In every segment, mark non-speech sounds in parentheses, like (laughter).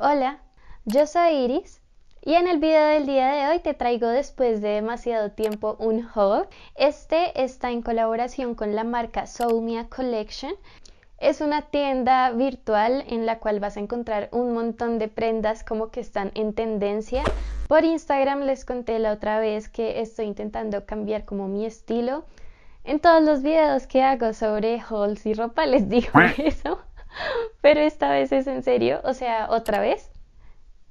Hola, yo soy Iris y en el video del día de hoy te traigo después de demasiado tiempo un haul. Este está en colaboración con la marca Soumia Collection. Es una tienda virtual en la cual vas a encontrar un montón de prendas como que están en tendencia. Por Instagram les conté la otra vez que estoy intentando cambiar como mi estilo. En todos los videos que hago sobre hauls y ropa les digo (laughs) eso. (laughs) pero esta vez es en serio, o sea, otra vez,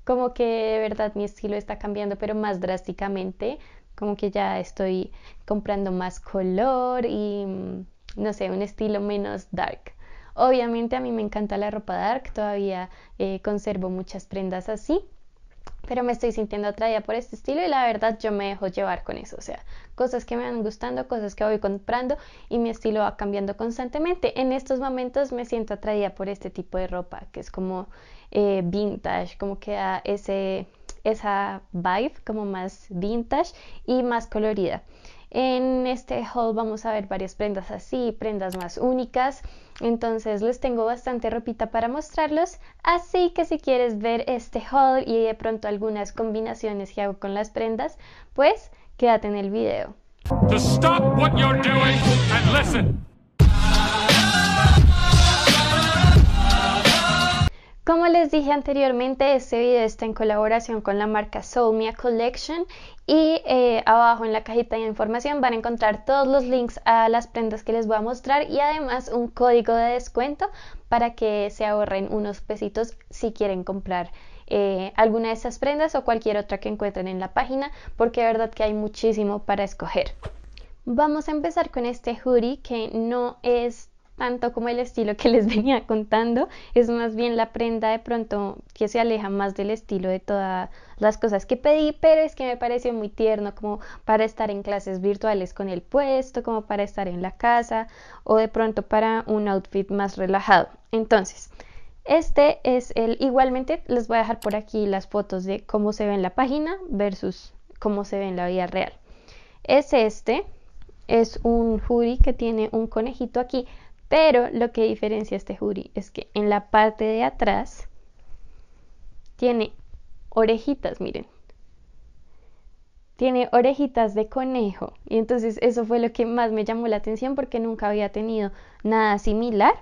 como que de verdad mi estilo está cambiando, pero más drásticamente, como que ya estoy comprando más color y, mm, no sé, un estilo menos dark. Obviamente a mí me encanta la ropa dark, todavía eh, conservo muchas prendas así, pero me estoy sintiendo atraída por este estilo y la verdad yo me dejo llevar con eso, o sea, cosas que me van gustando, cosas que voy comprando y mi estilo va cambiando constantemente. En estos momentos me siento atraída por este tipo de ropa, que es como eh, vintage, como que da ese, esa vibe como más vintage y más colorida. En este haul vamos a ver varias prendas así, prendas más únicas. Entonces les tengo bastante ropita para mostrarlos. Así que si quieres ver este haul y de pronto algunas combinaciones que hago con las prendas, pues quédate en el video. Como les dije anteriormente, este video está en colaboración con la marca Soulmia Collection y eh, abajo en la cajita de información van a encontrar todos los links a las prendas que les voy a mostrar y además un código de descuento para que se ahorren unos pesitos si quieren comprar eh, alguna de esas prendas o cualquier otra que encuentren en la página porque de verdad que hay muchísimo para escoger. Vamos a empezar con este hoodie que no es tanto como el estilo que les (laughs) venía contando, es más bien la prenda de pronto que se aleja más del estilo de todas las cosas que pedí, pero es que me pareció muy tierno como para estar en clases virtuales con el puesto, como para estar en la casa o de pronto para un outfit más relajado. Entonces, este es el, igualmente les voy a dejar por aquí las fotos de cómo se ve en la página versus cómo se ve en la vida real. Es este, es un hoodie que tiene un conejito aquí pero lo que diferencia este jury es que en la parte de atrás tiene orejitas, miren. Tiene orejitas de conejo. Y entonces eso fue lo que más me llamó la atención porque nunca había tenido nada similar.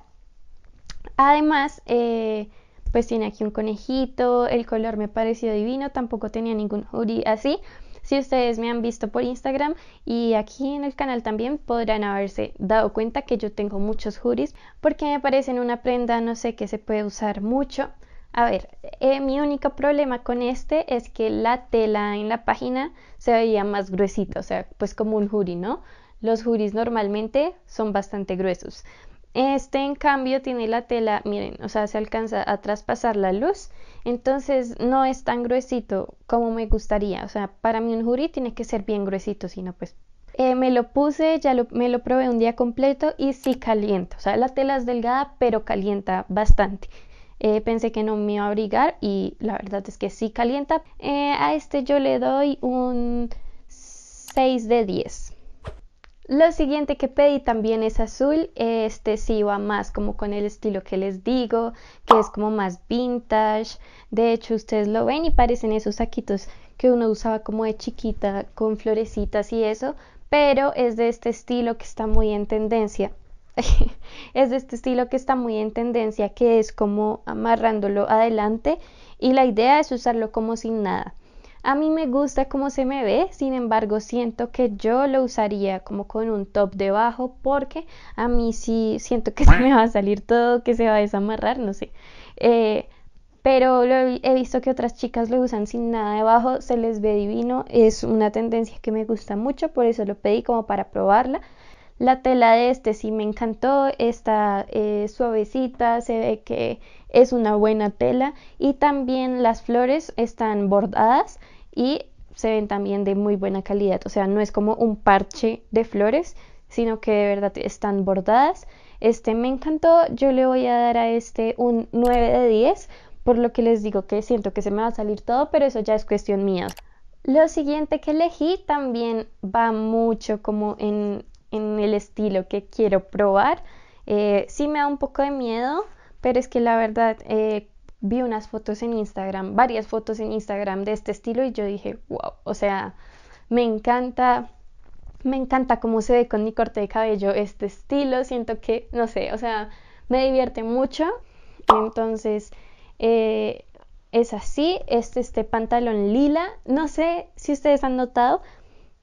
Además, eh, pues tiene aquí un conejito, el color me pareció divino, tampoco tenía ningún jury así. Si ustedes me han visto por Instagram y aquí en el canal también podrán haberse dado cuenta que yo tengo muchos juris porque me parecen una prenda, no sé, que se puede usar mucho. A ver, eh, mi único problema con este es que la tela en la página se veía más gruesita, o sea, pues como un juri, ¿no? Los juris normalmente son bastante gruesos. Este en cambio tiene la tela, miren, o sea, se alcanza a traspasar la luz, entonces no es tan gruesito como me gustaría, o sea, para mí un jury tiene que ser bien gruesito, sino pues... Eh, me lo puse, ya me lo probé un día completo y sí calienta, o sea, la tela es delgada pero calienta bastante. Eh, pensé que no me iba a abrigar y la verdad es que sí calienta. Eh, a este yo le doy un 6 de 10. Lo siguiente que pedí también es azul, este sí va más como con el estilo que les digo, que es como más vintage, de hecho ustedes lo ven y parecen esos saquitos que uno usaba como de chiquita con florecitas y eso, pero es de este estilo que está muy en tendencia. (laughs) es de este estilo que está muy en tendencia, que es como amarrándolo adelante y la idea es usarlo como sin nada. A mí me gusta cómo se me ve, sin embargo siento que yo lo usaría como con un top debajo porque a mí sí siento que (laughs) se me va a salir todo, que se va a desamarrar, no sé. Eh, pero he, visto que otras chicas lo usan sin nada debajo, se les ve divino, es una tendencia que me gusta mucho, por eso lo pedí como para probarla. La tela de este sí me encantó, está eh, suavecita, se ve que es una buena tela y también las flores están bordadas y se ven también de muy buena calidad, o sea, no es como un parche de flores, sino que de verdad están bordadas. Este me encantó, yo le voy a dar a este un 9 de 10, por lo que les digo que siento que se me va a salir todo, pero eso ya es cuestión mía. Lo siguiente que elegí también va mucho como en, el estilo que quiero probar. Eh, sí me da un poco de miedo, pero es que la verdad eh, vi unas fotos en Instagram, varias fotos en Instagram de este estilo y yo dije, wow, o sea, me encanta, me encanta cómo se ve con mi corte de cabello este estilo, siento que, no sé, o sea, me divierte mucho. Entonces, eh, es así, este, este pantalón lila, no sé si ustedes han notado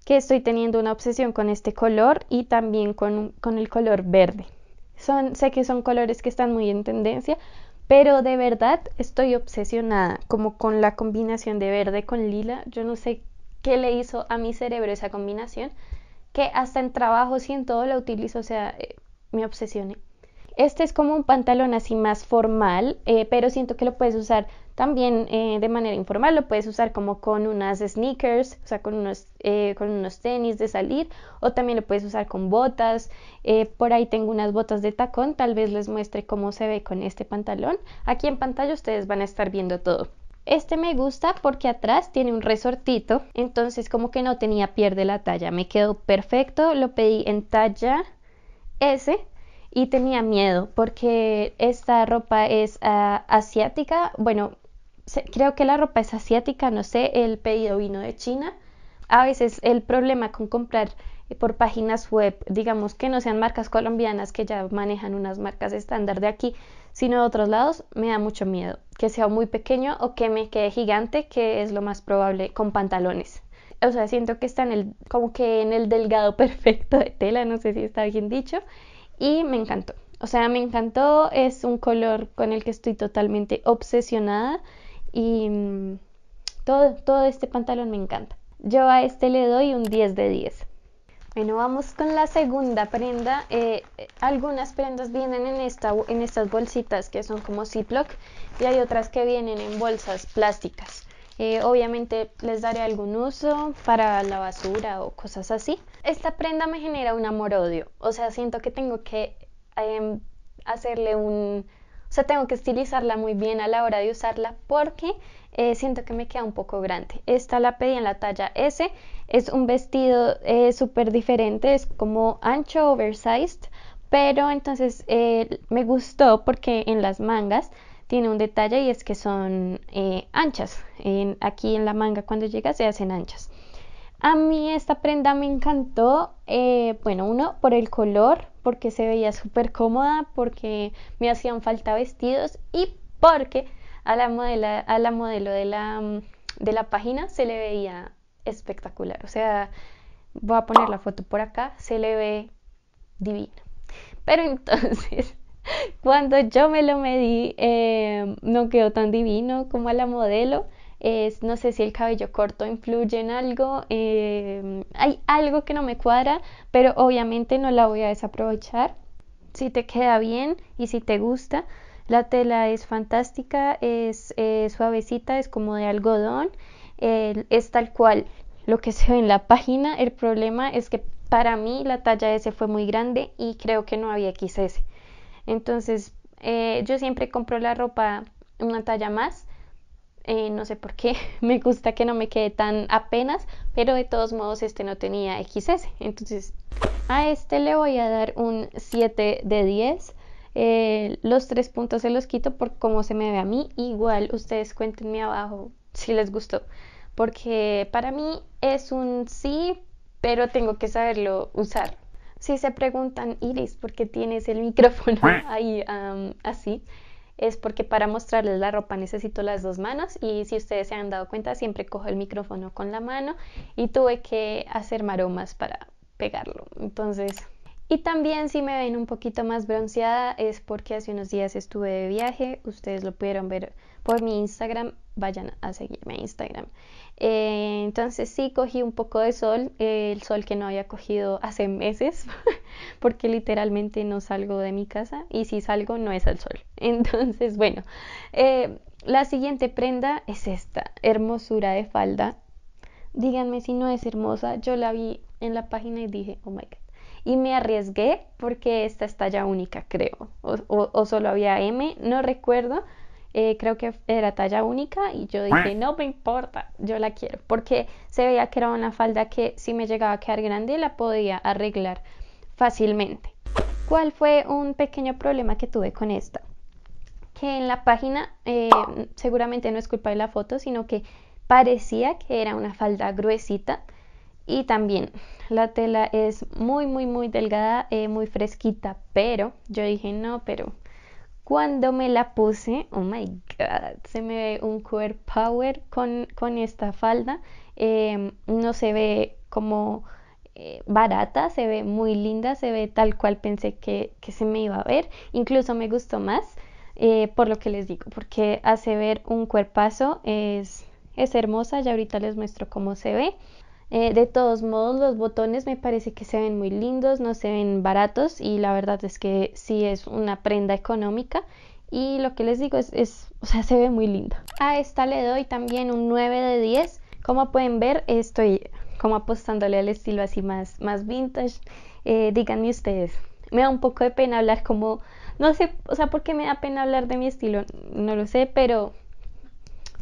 que estoy teniendo una obsesión con este color y también con, el color verde. Son, sé que son colores que están muy en tendencia, pero de verdad estoy obsesionada como con la combinación de verde con lila. Yo no sé qué le hizo a mi cerebro esa combinación, que hasta en trabajo, y en todo la utilizo, o sea, eh, me obsesioné. Este es como un pantalón así más formal, eh, pero siento que lo puedes usar también eh, de manera informal lo puedes usar como con unas sneakers, o sea, con unos, eh, con unos tenis de salir, o también lo puedes usar con botas. Eh, por ahí tengo unas botas de tacón, tal vez les muestre cómo se ve con este pantalón. Aquí en pantalla ustedes van a estar viendo todo. Este me gusta porque atrás tiene un resortito, entonces como que no tenía pierde la talla, me quedó perfecto, lo pedí en talla S y tenía miedo porque esta ropa es ah, asiática, bueno, creo que la ropa es asiática, no sé, el pedido vino de China. A veces el problema con comprar eh, por páginas web, digamos que no sean marcas colombianas que ya manejan unas marcas estándar de aquí, sino de otros lados, me da mucho miedo que sea muy pequeño o que me quede gigante, que es lo más probable con pantalones. O sea, siento que está en el, como que en el delgado (laughs) perfecto de tela, no sé si está bien dicho, y me encantó. O sea, me encantó, es un color con el que estoy totalmente obsesionada y mm, todo, todo este pantalón me encanta. Yo a este le doy un 10 de 10. Bueno, vamos con la segunda prenda. Eh, eh, algunas prendas vienen en, esta, en estas bolsitas que son como Ziploc y hay otras que vienen en bolsas plásticas. Eh, obviamente les daré algún uso para la basura o cosas así. Esta prenda me genera un amor-odio. O sea, siento que tengo que em, hacerle un, o sea, tengo que estilizarla muy bien a la hora de usarla porque eh, siento que me queda un poco grande. Esta la pedí en la talla S. Es un vestido eh, súper diferente, es como ancho, oversized, pero entonces eh, me gustó porque en las mangas tiene un detalle y es que son anchas. aquí en la manga cuando llega se hacen anchas. A mí esta prenda me encantó, eh, bueno, uno por el color, porque se veía súper cómoda, porque me hacían falta vestidos y porque a la, a la modelo de la, página se le veía espectacular. O sea, voy a poner la foto por acá, se le ve divino. Pero entonces, (laughs) cuando yo me lo medí, eh, no quedó tan divino como a la modelo no sé si el cabello corto influye en algo, em, hay algo que no me cuadra, pero obviamente no la voy a desaprovechar. Si te queda bien y si te gusta, la tela es fantástica, es eh, suavecita, es como de algodón, es tal cual lo que (laughs) se ve en la página. El problema es que para mí la talla S fue muy grande y creo que no había XS. Entonces, eh, yo siempre compro la ropa una talla más eh, no sé por qué, (laughs) me gusta que no me quede tan apenas, pero de todos modos este no tenía XS. Entonces a este le voy a dar un 7 de 10. Eh, los tres puntos se los quito por cómo se me ve a mí. Igual ustedes cuéntenme abajo si les gustó. Porque para mí es un sí, pero tengo que saberlo usar. Si se preguntan, Iris, ¿por qué tienes el micrófono (laughs) ahí así? es porque para mostrarles la ropa necesito las dos manos y si ustedes se han dado cuenta siempre cojo el micrófono con la mano y tuve que hacer maromas para pegarlo. Entonces y también si me ven un poquito más bronceada es porque hace unos días estuve de viaje, ustedes lo pudieron ver por mi Instagram, vayan a seguirme a Instagram. Eh, entonces sí cogí un poco de sol, el sol que no había cogido hace meses, (laughs) porque literalmente no salgo de mi casa y si salgo no es al sol. (laughs) Entonces bueno, eh, la siguiente prenda es esta, hermosura de falda. Díganme si no es hermosa, yo la vi en la página y dije, oh my god y me arriesgué porque esta es talla única, creo, o, solo había M, no recuerdo. Eh, creo que era talla única y yo dije, no me importa, yo la quiero, porque se veía que era una falda que si me llegaba a quedar grande la podía arreglar fácilmente. ¿Cuál fue un pequeño problema que tuve con esta? Que en la página eh, seguramente no es culpa de la foto, sino que parecía que era una falda gruesita y también la tela es muy, muy, muy delgada, eh, muy fresquita, pero yo dije no, pero cuando me la puse, oh my god, se me ve un cuerpo power con, esta falda. Eh, no se ve como eh, barata, se ve muy linda, se ve tal cual pensé que, se me iba a ver. Incluso me gustó más, por lo que les digo, porque hace ver un cuerpazo es, es hermosa. Ya ahorita les muestro cómo se ve. Eh, de todos modos, los botones me parece que se ven muy lindos, no se ven baratos y la verdad es que sí es una prenda económica y lo que les digo es, o sea, se ve muy lindo. A esta le doy también un 9 de 10. Como pueden ver, estoy como apostándole al estilo así más, más vintage. Eh, díganme ustedes, me da un poco de pena hablar como, no sé, o sea, ¿por qué me da pena hablar de mi estilo? No lo sé, pero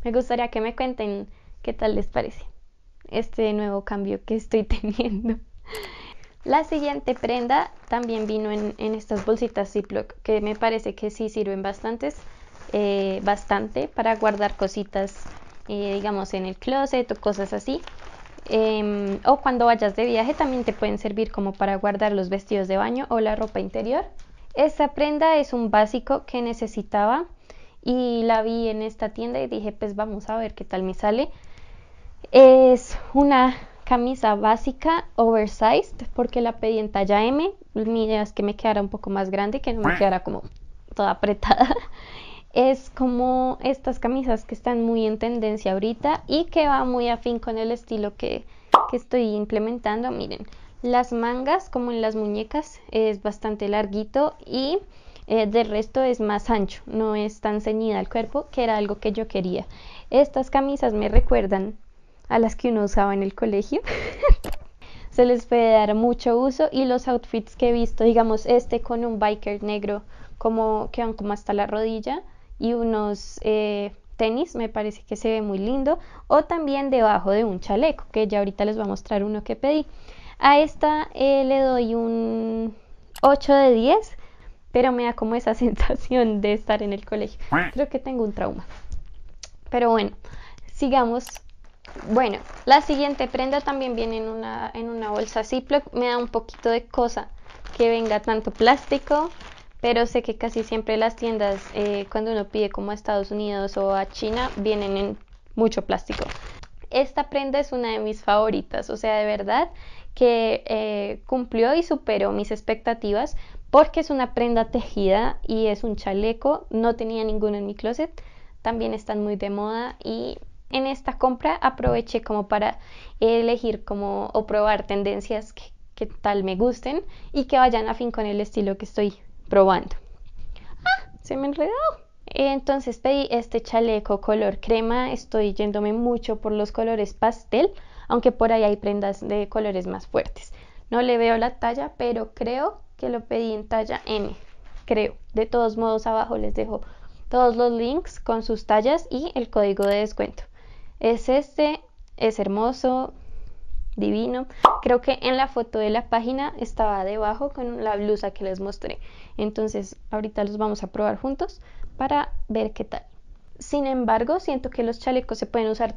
me gustaría que me cuenten qué tal les parece este nuevo cambio que estoy (laughs) teniendo. La siguiente prenda también vino en, estas bolsitas Ziploc, que me parece que sí sirven bastantes, eh, bastante para guardar cositas, eh, digamos, en el closet o cosas así. Em, o cuando vayas de viaje también te pueden servir como para guardar los vestidos de baño o la ropa interior. Esta prenda es un básico que necesitaba y la vi en esta tienda y dije, pues vamos a ver qué tal me sale. Es una camisa básica oversized porque la pedí en talla M. Mi es que me quedara un poco más grande, que no me quedara como toda apretada. (laughs) Es como estas camisas que están muy en tendencia ahorita y que va muy afín con el estilo que, estoy implementando. Miren, las mangas como en las muñecas es bastante larguito y eh, del resto es más ancho, no es tan ceñida al cuerpo, que era algo que yo quería. Estas camisas me recuerdan a las que uno usaba en el colegio. (laughs) se les puede dar mucho uso y los outfits que he visto, digamos este con un biker negro como que van como hasta la rodilla y unos eh, tenis, me parece que se ve muy lindo o también debajo de un chaleco que ya ahorita les voy a mostrar uno que pedí. A esta eh, le doy un 8 de 10 pero me da como esa (laughs) sensación de estar en el colegio. Creo que tengo un trauma. Pero bueno, sigamos bueno, la siguiente prenda también viene en una, en una bolsa Ziploc. Me da un poquito de cosa que venga tanto plástico, pero sé que casi siempre las tiendas, eh, cuando uno pide como a Estados Unidos o a China, vienen en mucho plástico. Esta prenda es una de mis favoritas, o sea, de verdad que eh, cumplió y superó mis expectativas porque es una prenda tejida y es un chaleco, no tenía ninguno en mi closet, también están muy de moda y en esta compra aproveché como para elegir como o probar tendencias que, tal me gusten y que vayan a fin con el estilo que estoy probando. Ah, se me enredó. Entonces pedí este chaleco color crema, estoy yéndome mucho por los colores pastel, aunque por ahí hay prendas de colores más fuertes. No le veo la talla, pero creo que lo pedí en talla M, creo. De todos modos, abajo les dejo todos los links con sus tallas y el código de descuento es este, es hermoso, divino. Creo que en la foto de la página estaba debajo con la blusa que les mostré. Entonces ahorita los vamos a probar juntos para ver qué tal. Sin embargo, siento que los chalecos se pueden usar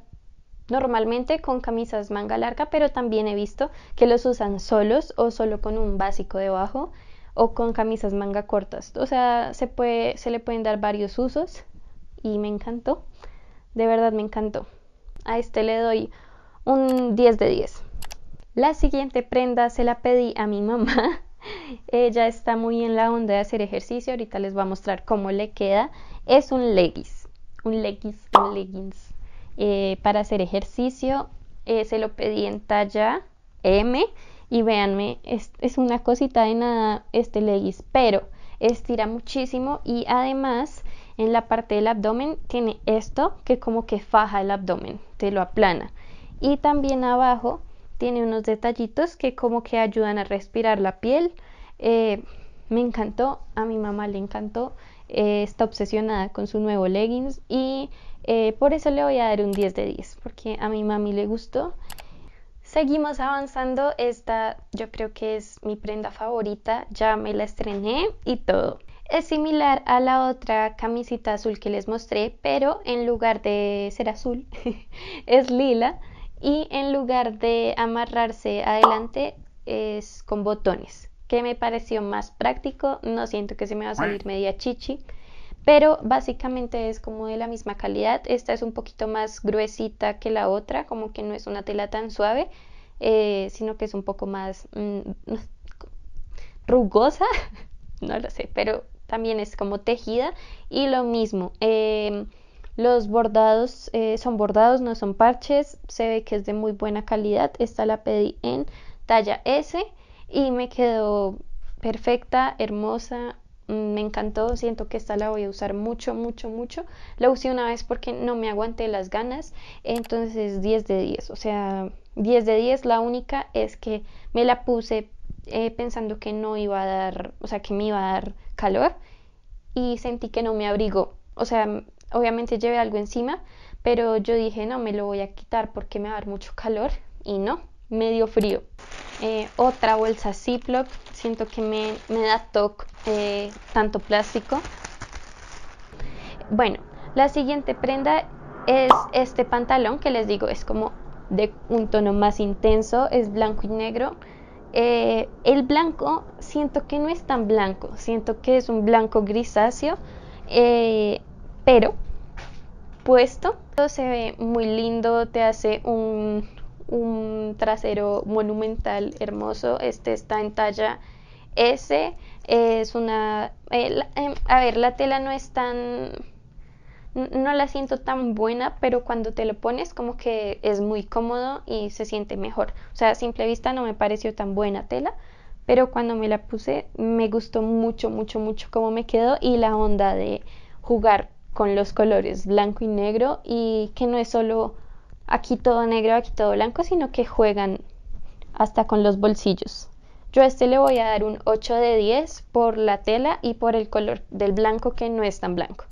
normalmente con camisas manga larga, pero también he visto que los usan solos o solo con un básico debajo o con camisas manga cortas. O sea, se, le pueden dar varios usos y me encantó. De verdad me encantó. A este le doy un 10 de 10. La siguiente prenda se la pedí a mi mamá. (laughs) Ella está muy en la onda de hacer ejercicio. Ahorita les voy a mostrar cómo le queda. Es un leggings. Un leggings, leggings. Eh, para hacer ejercicio. Eh, se lo pedí en talla M. Y véanme, es, es una cosita de nada este leggings. Pero estira muchísimo y además en la parte del abdomen tiene esto que como que faja el abdomen, te lo aplana. Y también abajo tiene unos detallitos que como que ayudan a respirar la piel. Eh, me encantó, a mi mamá le encantó, eh, está obsesionada con su nuevo leggings y eh, por eso le voy a dar un 10 de 10, porque a mi mami le gustó. Seguimos avanzando, esta yo creo que es mi prenda favorita, ya me la estrené y todo es similar a la otra camisita azul que les mostré, pero en lugar de ser azul (laughs) es lila y en lugar de amarrarse adelante es con botones, que me pareció más práctico, no siento que se me va a salir media chichi, pero básicamente es como de la misma calidad, esta es un poquito más gruesita que la otra, como que no es una tela tan suave, eh, sino que es un poco más mm, (laughs) rugosa, (laughs) no lo sé, pero también es como tejida y lo mismo. Em, los bordados eh, son bordados, no son parches. Se ve que es de muy buena calidad. Esta la pedí en talla S y me quedó perfecta, hermosa. Me encantó, siento que esta la voy a usar mucho, mucho, mucho. La usé una vez porque no me aguanté las ganas. Entonces 10 de 10. O sea, 10 de 10. La única es que me la puse eh, pensando que no iba a dar, o sea, que me iba a dar y sentí que no me abrigó. O sea, obviamente llevé algo encima, pero yo dije, no, me lo voy a quitar porque me va a dar mucho calor y no, medio frío. Eh, otra bolsa Ziploc, siento que me, da toque eh, tanto plástico. Bueno, la siguiente prenda es este pantalón que les digo, es como de un tono más intenso, es blanco y negro, eh, el blanco siento que no es tan blanco, siento que es un blanco grisáceo, eh, pero puesto se ve muy lindo, te hace un, trasero monumental, hermoso. Este está en talla S, es una... Eh, em, a ver, la tela no es tan no la siento tan buena, pero cuando te lo pones como que es muy cómodo y se siente mejor. O sea, a simple vista no me pareció tan buena tela, pero cuando me la puse me gustó mucho, mucho, mucho cómo me quedó y la onda de jugar con los colores blanco y negro y que no es solo aquí todo negro, aquí todo blanco, sino que juegan hasta con los bolsillos. Yo a este le voy a dar un 8 de 10 por la tela y por el color del blanco que no es tan blanco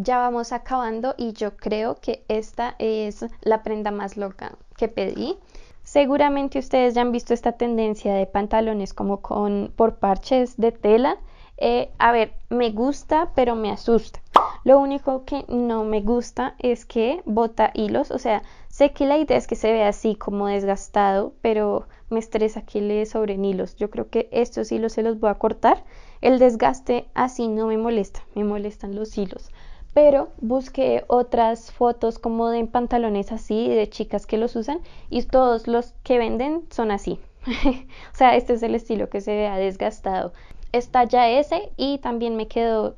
ya vamos acabando y yo creo que esta es la prenda más loca que pedí. Seguramente ustedes ya han visto esta tendencia de pantalones como con por parches de tela. Eh, a ver, me gusta, pero me asusta. Lo único que no me gusta es que bota hilos, o sea, sé que la idea es que se vea así como desgastado, pero me estresa que le sobren hilos. Yo creo que estos hilos se los voy a cortar. El desgaste así no me molesta, me molestan los hilos pero busqué otras fotos como de pantalones así, de chicas que los usan, y todos los que venden son así. (laughs) o sea, este es el estilo que se ha desgastado. Está ya ese y también me quedó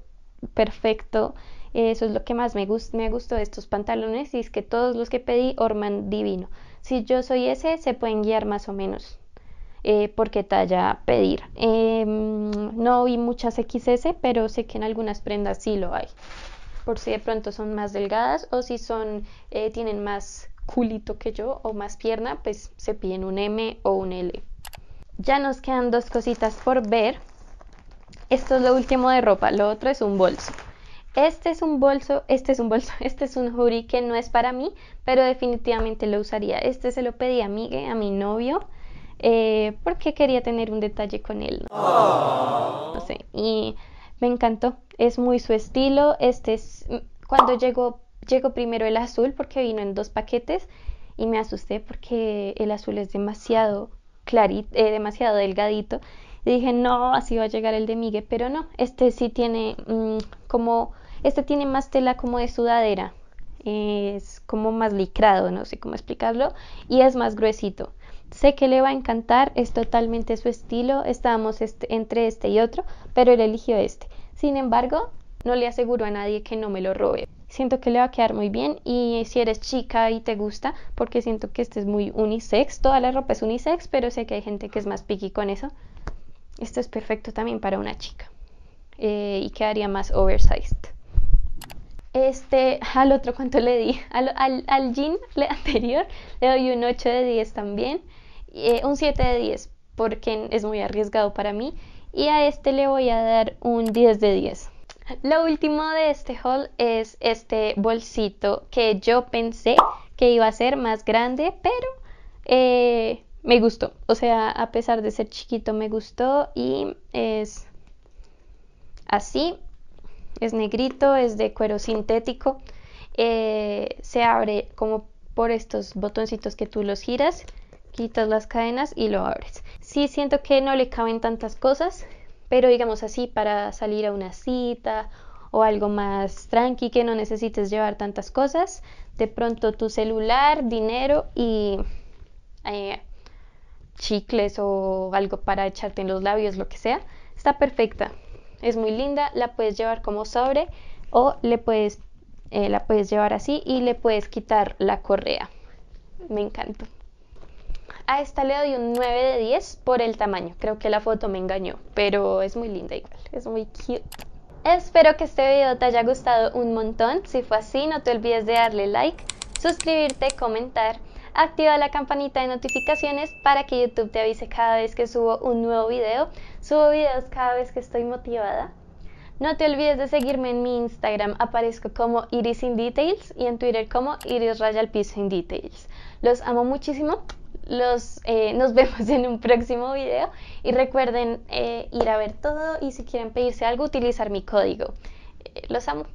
perfecto. Eso es lo que más me, gusta me gustó de estos pantalones y es que todos los que pedí orman divino. Si yo soy ese, se pueden guiar más o menos porque eh, por qué talla pedir. Em, no vi muchas XS, pero sé que en algunas prendas sí lo hay por si de pronto son más delgadas o si son, eh, tienen más culito que yo o más pierna, pues se piden un M o un L. Ya nos quedan dos cositas por ver. Esto es lo último de ropa, lo otro es un bolso. Este es un bolso, este es un bolso, (laughs) este es un hoodie que no es para mí, pero definitivamente lo usaría. Este se lo pedí a Miguel, a mi novio, eh, porque quería tener un detalle con él. no ah. sé, y me encantó, es muy su estilo. Este es cuando llegó, llegó primero el azul porque vino en dos paquetes y me asusté porque el azul es demasiado clarito, eh, demasiado delgadito. dije, no, así va a llegar el de Miguel, pero no, este sí tiene mm, como, este tiene más tela como de sudadera, es como más licrado, no sé cómo explicarlo, y es más gruesito. Sé que le va a encantar, es totalmente su estilo, estábamos este, entre este y otro, pero él eligió este. Sin embargo, no le aseguro a nadie que no me lo robe. Siento que le va a quedar muy bien y si eres chica y te gusta, porque siento que este es muy unisex, toda la ropa es unisex, pero sé que hay gente que es más picky con eso. Esto es perfecto también para una chica eh, y quedaría más oversized. Este, al otro, ¿cuánto le di? Al, al jean (laughs) anterior le doy un 8 de 10 también. Eh, un 7 de 10 porque es muy arriesgado para mí y a este le voy a dar un 10 de 10. Lo último de este haul es este bolsito que yo pensé que iba a ser más grande, pero eh, me gustó. O sea, a pesar de ser chiquito, me gustó y es así. Es negrito, es de cuero sintético. Eh, se abre como por estos botoncitos que tú los giras quitas las cadenas y lo abres. si siento que no le caben tantas cosas, pero digamos así para salir a una cita o algo más tranqui que no necesites llevar tantas cosas, de pronto tu celular, dinero y eh, chicles o algo para echarte en los labios, lo que sea, está perfecta. Es muy linda, la puedes llevar como sobre o le puedes, eh, la puedes llevar así y le puedes quitar la correa. Me encanta a esta le doy un 9 de 10 por el tamaño. Creo que la foto me engañó, pero es muy linda igual, es muy cute. Espero que este video te haya gustado un montón. Si fue así, no te olvides de darle like, suscribirte, comentar, activa la campanita de notificaciones para que YouTube te avise cada vez que subo un nuevo video. Subo videos cada vez que estoy motivada. No te olvides de seguirme en mi Instagram, aparezco como Iris in Details y en Twitter como Iris peace in Details. Los amo muchísimo. Los, eh, nos (laughs) vemos en un próximo video y recuerden eh, ir a ver todo y si quieren pedirse algo utilizar mi código. Eh, los amo.